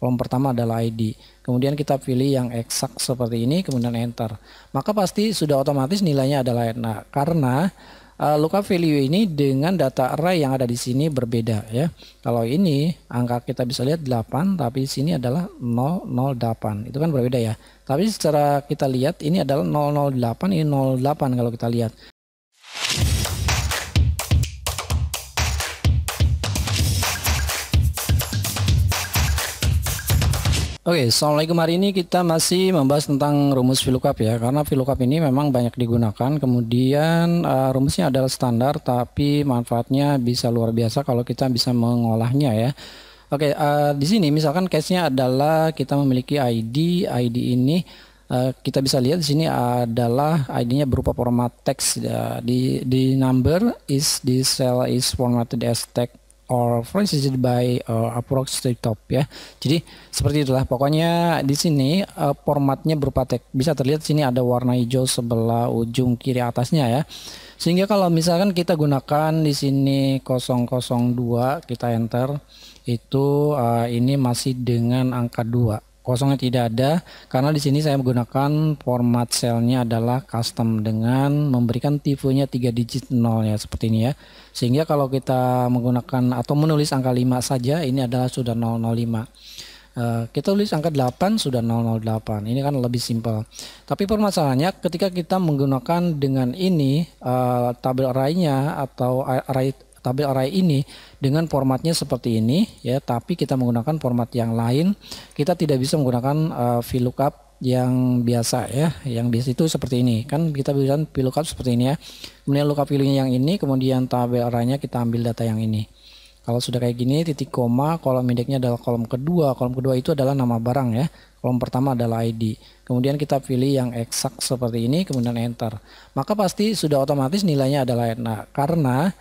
Kolom pertama adalah ID. Kemudian kita pilih yang eksak seperti ini, kemudian enter. Maka pasti sudah otomatis nilainya adalah nah karena uh, eh, lookup value ini dengan data array yang ada di sini berbeda ya. Kalau ini angka kita bisa lihat 8 tapi sini adalah 008. Itu kan berbeda ya. Tapi secara kita lihat ini adalah 008 ini 08 kalau kita lihat. Oke, okay, Assalamualaikum hari ini kita masih membahas tentang rumus VLOOKUP ya Karena VLOOKUP ini memang banyak digunakan Kemudian uh, rumusnya adalah standar tapi manfaatnya bisa luar biasa kalau kita bisa mengolahnya ya Oke, okay, uh, eh, di sini misalkan case-nya adalah kita memiliki ID, ID ini uh, kita bisa lihat di sini adalah ID-nya berupa format teks uh, ya. di di number is di cell is formatted as text or franchised by or uh, approach to top ya. Jadi seperti itulah pokoknya di sini uh, formatnya berupa tag. Bisa terlihat sini ada warna hijau sebelah ujung kiri atasnya ya. Sehingga kalau misalkan kita gunakan di sini 002 kita enter itu uh, ini masih dengan angka 2 kosongnya tidak ada karena di sini saya menggunakan format selnya adalah custom dengan memberikan tipenya 3 digit nol ya seperti ini ya sehingga kalau kita menggunakan atau menulis angka 5 saja ini adalah sudah 005 eh, kita tulis angka 8 sudah 008 ini kan lebih simpel tapi permasalahannya ketika kita menggunakan dengan ini eh, tabel arraynya atau array tabel array ini dengan formatnya seperti ini ya tapi kita menggunakan format yang lain kita tidak bisa menggunakan uh, eh, VLOOKUP yang biasa ya yang biasa itu seperti ini kan kita bisa VLOOKUP seperti ini ya kemudian lookup value yang ini kemudian tabel arraynya kita ambil data yang ini kalau sudah kayak gini titik koma kolom indeksnya adalah kolom kedua kolom kedua itu adalah nama barang ya kolom pertama adalah ID kemudian kita pilih yang exact seperti ini kemudian enter maka pasti sudah otomatis nilainya adalah enak karena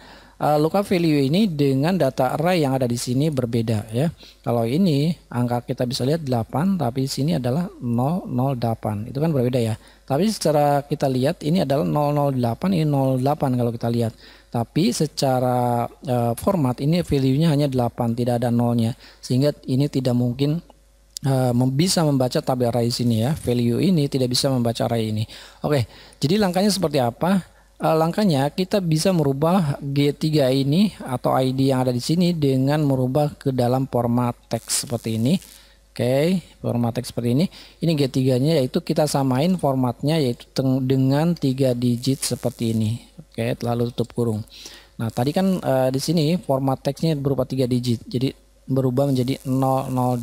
uh, eh, lookup value ini dengan data array yang ada di sini berbeda ya. Kalau ini angka kita bisa lihat 8 tapi di sini adalah 008. Itu kan berbeda ya. Tapi secara kita lihat ini adalah 008 ini 08 kalau kita lihat. Tapi secara uh, format ini value-nya hanya 8, tidak ada nolnya. Sehingga ini tidak mungkin Uh, bisa membaca tabel array sini ya value ini tidak bisa membaca array ini oke jadi langkahnya seperti apa Eh, langkahnya kita bisa merubah G3 ini atau ID yang ada di sini dengan merubah ke dalam format teks seperti ini. Oke, okay, format teks seperti ini. Ini G3-nya yaitu kita samain formatnya yaitu dengan 3 digit seperti ini. Oke, okay, lalu tutup kurung. Nah, tadi kan uh, di sini format teksnya berupa 3 digit. Jadi berubah menjadi 008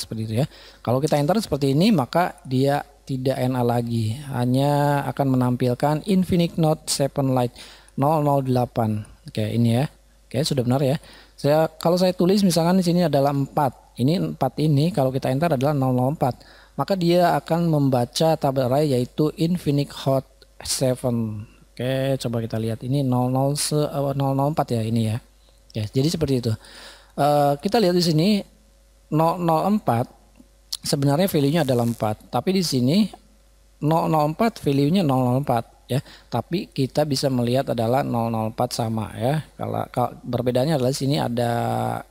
seperti itu ya. Kalau kita enter seperti ini maka dia tidak NA lagi hanya akan menampilkan Infinite Note 7 Lite 008 oke ini ya oke sudah benar ya saya kalau saya tulis misalkan di sini adalah 4 ini 4 ini kalau kita enter adalah 004 maka dia akan membaca tabel array yaitu Infinite Hot 7 oke coba kita lihat ini 004 eh, ya ini ya oke jadi seperti itu uh, kita lihat di sini 004 sebenarnya value-nya adalah 4, tapi di sini 004 value-nya 004 ya. Tapi kita bisa melihat adalah 004 sama ya. Kalau, kalau berbedanya adalah di sini ada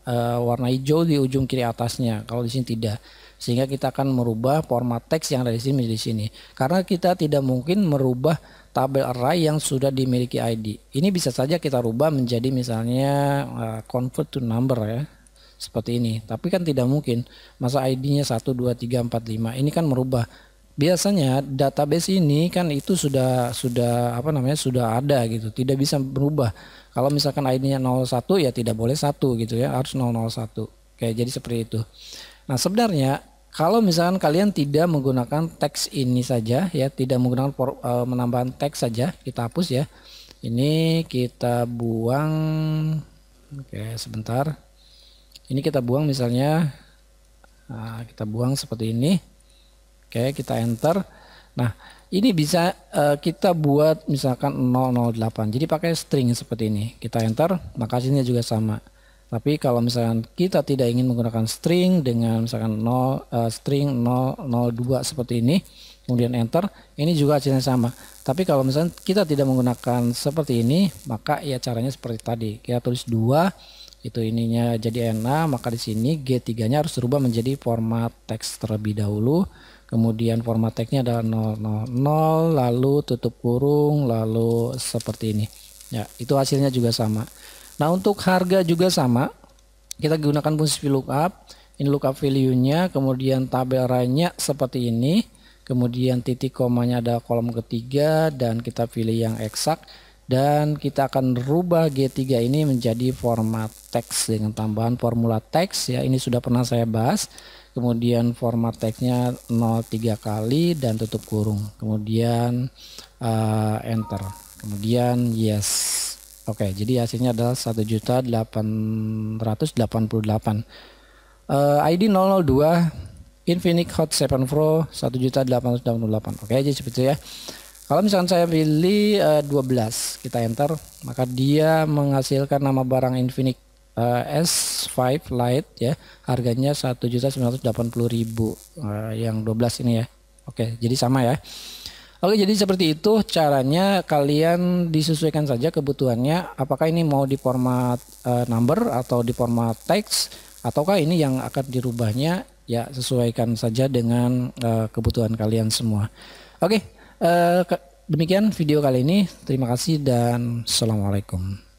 uh, warna hijau di ujung kiri atasnya. Kalau di sini tidak sehingga kita akan merubah format teks yang ada di sini menjadi sini karena kita tidak mungkin merubah tabel array yang sudah dimiliki ID ini bisa saja kita rubah menjadi misalnya uh, convert to number ya seperti ini. Tapi kan tidak mungkin masa ID-nya 1 2 3 4 5. Ini kan merubah. Biasanya database ini kan itu sudah sudah apa namanya sudah ada gitu, tidak bisa berubah. Kalau misalkan ID-nya 01 ya tidak boleh satu gitu ya, harus 001. Oke, jadi seperti itu. Nah, sebenarnya kalau misalkan kalian tidak menggunakan teks ini saja ya, tidak menggunakan for, e, menambahkan teks saja, kita hapus ya. Ini kita buang. Oke, sebentar ini kita buang misalnya nah, kita buang seperti ini oke kita enter nah ini bisa uh, kita buat misalkan 008 jadi pakai string seperti ini kita enter maka hasilnya juga sama tapi kalau misalkan kita tidak ingin menggunakan string dengan misalkan 0 uh, eh, string 002 seperti ini kemudian enter ini juga hasilnya sama tapi kalau misalkan kita tidak menggunakan seperti ini maka ya caranya seperti tadi kita tulis 2 itu ininya jadi enak maka di sini G3-nya harus berubah menjadi format teks terlebih dahulu kemudian format teksnya adalah 000 lalu tutup kurung lalu seperti ini ya itu hasilnya juga sama nah untuk harga juga sama kita gunakan fungsi lookup ini lookup value-nya kemudian tabel nya seperti ini kemudian titik komanya ada kolom ketiga dan kita pilih yang eksak dan kita akan rubah G3 ini menjadi format teks dengan tambahan formula teks ya ini sudah pernah saya bahas kemudian format teksnya 03 kali dan tutup kurung kemudian uh, enter kemudian yes oke jadi hasilnya adalah 1.888 uh, ID 002 Infinix Hot 7 Pro 1.888 oke jadi seperti itu ya kalau misalkan saya pilih uh, 12, kita enter, maka dia menghasilkan nama barang Infinix uh, eh, S5 Lite ya, harganya 1.980.000 uh, eh, yang 12 ini ya. Oke, jadi sama ya. Oke, jadi seperti itu caranya kalian disesuaikan saja kebutuhannya apakah ini mau di format uh, number atau di format text ataukah ini yang akan dirubahnya ya sesuaikan saja dengan uh, kebutuhan kalian semua. Oke. Uh, demikian video kali ini. Terima kasih dan assalamualaikum.